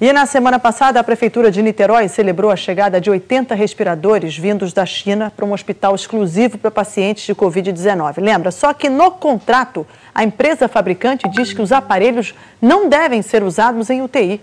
E na semana passada, a Prefeitura de Niterói celebrou a chegada de 80 respiradores vindos da China para um hospital exclusivo para pacientes de Covid-19. Lembra, só que no contrato, a empresa fabricante diz que os aparelhos não devem ser usados em UTI.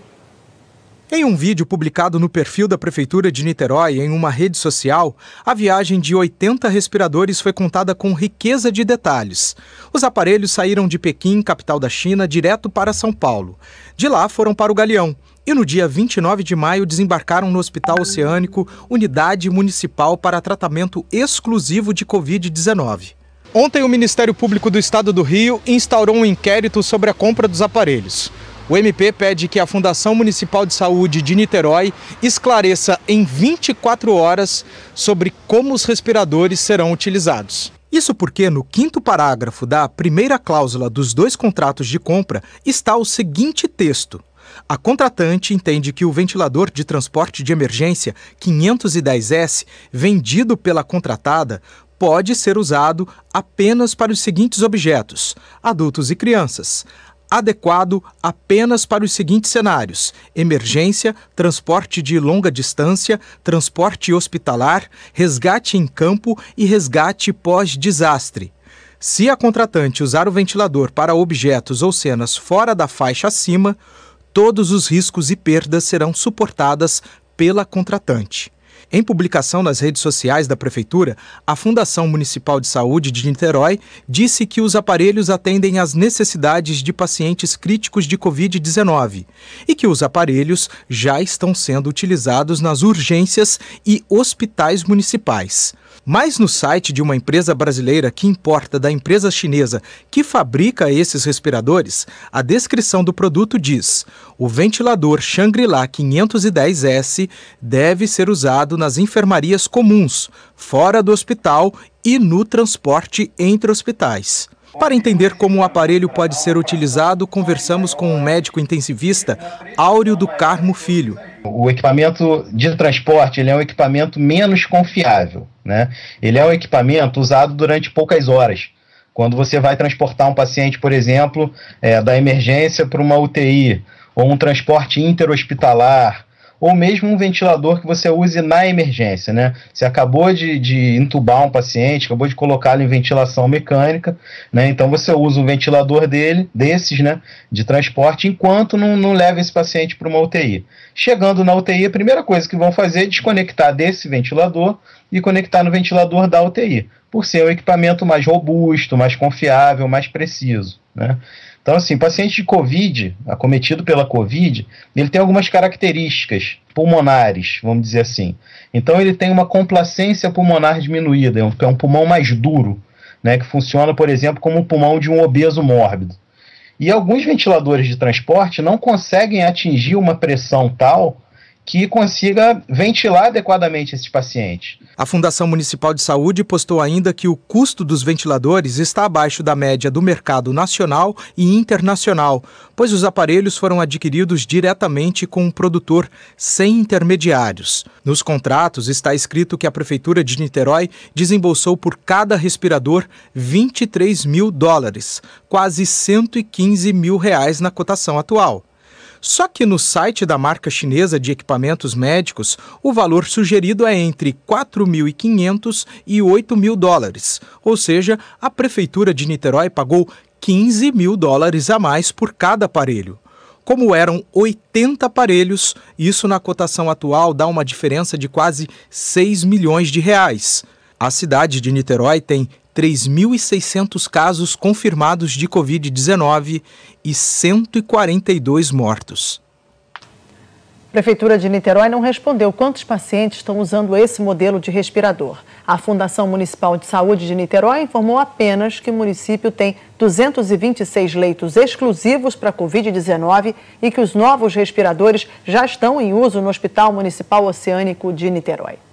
Em um vídeo publicado no perfil da Prefeitura de Niterói em uma rede social, a viagem de 80 respiradores foi contada com riqueza de detalhes. Os aparelhos saíram de Pequim, capital da China, direto para São Paulo. De lá foram para o Galeão, e no dia 29 de maio desembarcaram no Hospital Oceânico, unidade municipal para tratamento exclusivo de Covid-19. Ontem, o Ministério Público do Estado do Rio instaurou um inquérito sobre a compra dos aparelhos. O MP pede que a Fundação Municipal de Saúde de Niterói esclareça em 24 horas sobre como os respiradores serão utilizados. Isso porque no quinto parágrafo da primeira cláusula dos dois contratos de compra está o seguinte texto: a contratante entende que o ventilador de transporte de emergência 510S, vendido pela contratada, pode ser usado apenas para os seguintes objetos: adultos e crianças. Adequado apenas para os seguintes cenários: emergência, transporte de longa distância, transporte hospitalar, resgate em campo e resgate pós-desastre. Se a contratante usar o ventilador para objetos ou cenas fora da faixa acima, todos os riscos e perdas serão suportadas pela contratante. Em publicação nas redes sociais da Prefeitura, a Fundação Municipal de Saúde de Niterói disse que os aparelhos atendem às necessidades de pacientes críticos de Covid-19 e que os aparelhos já estão sendo utilizados nas urgências e hospitais municipais. Mas no site de uma empresa brasileira que importa da empresa chinesa que fabrica esses respiradores, a descrição do produto diz: o ventilador Shangri-La 510S deve ser usado nas enfermarias comuns, fora do hospital e no transporte entre hospitais. Para entender como o aparelho pode ser utilizado, conversamos com um médico intensivista, Áureo do Carmo Filho. O equipamento de transporte é um equipamento menos confiável. Né? Ele é um equipamento usado durante poucas horas. Quando você vai transportar um paciente, por exemplo, é, da emergência para uma UTI, ou um transporte interhospitalar, ou mesmo um ventilador que você use na emergência, né? Você acabou de, de entubar um paciente, acabou de colocá-lo em ventilação mecânica, né? Então você usa um ventilador dele, desses, né? De transporte, enquanto não, não leva esse paciente para uma UTI. Chegando na UTI, a primeira coisa que vão fazer é desconectar desse ventilador e conectar no ventilador da UTI, por ser um equipamento mais robusto, mais confiável, mais preciso. Né? Então, assim, paciente de Covid, acometido pela Covid, ele tem algumas características pulmonares, vamos dizer assim. Então, ele tem uma complacência pulmonar diminuída, é um, é um pulmão mais duro, né, que funciona, por exemplo, como o pulmão de um obeso mórbido. E alguns ventiladores de transporte não conseguem atingir uma pressão tal que consiga ventilar adequadamente esse paciente. A Fundação Municipal de Saúde postou ainda que o custo dos ventiladores está abaixo da média do mercado nacional e internacional, pois os aparelhos foram adquiridos diretamente com o produtor, sem intermediários. Nos contratos está escrito que a Prefeitura de Niterói desembolsou por cada respirador 23 mil dólares, quase 115 mil reais na cotação atual. Só que no site da marca chinesa de equipamentos médicos, o valor sugerido é entre 4.500 e 8.000 dólares, ou seja, a prefeitura de Niterói pagou 15 mil dólares a mais por cada aparelho. Como eram 80 aparelhos, isso na cotação atual dá uma diferença de quase 6 milhões de reais. A cidade de Niterói tem 3.600 casos confirmados de Covid-19 e 142 mortos. A Prefeitura de Niterói não respondeu quantos pacientes estão usando esse modelo de respirador. A Fundação Municipal de Saúde de Niterói informou apenas que o município tem 226 leitos exclusivos para Covid-19 e que os novos respiradores já estão em uso no Hospital Municipal Oceânico de Niterói.